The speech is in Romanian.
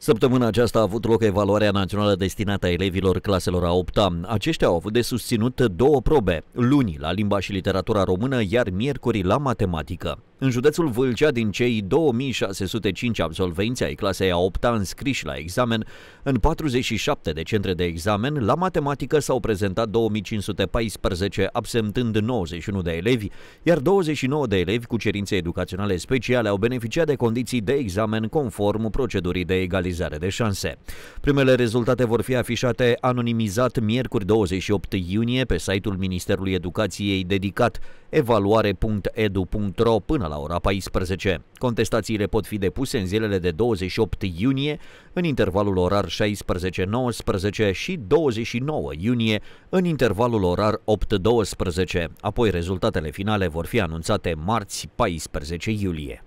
Săptămâna aceasta a avut loc evaluarea națională destinată a elevilor claselor a 8 -a. Aceștia au avut de susținut două probe, luni la limba și literatura română, iar miercuri la matematică. În județul Vâlcea, din cei 2605 absolvenți ai clasei a 8 -a înscriși la examen, în 47 de centre de examen, la matematică s-au prezentat 2514, absentând 91 de elevi, iar 29 de elevi cu cerințe educaționale speciale au beneficiat de condiții de examen conform procedurii de egalizare de șanse. Primele rezultate vor fi afișate anonimizat miercuri 28 iunie pe site-ul Ministerului Educației dedicat evaluare.edu.ro până la ora 14. Contestațiile pot fi depuse în zilele de 28 iunie, în intervalul orar 16-19 și 29 iunie, în intervalul orar 8-12, apoi rezultatele finale vor fi anunțate marți 14 iulie.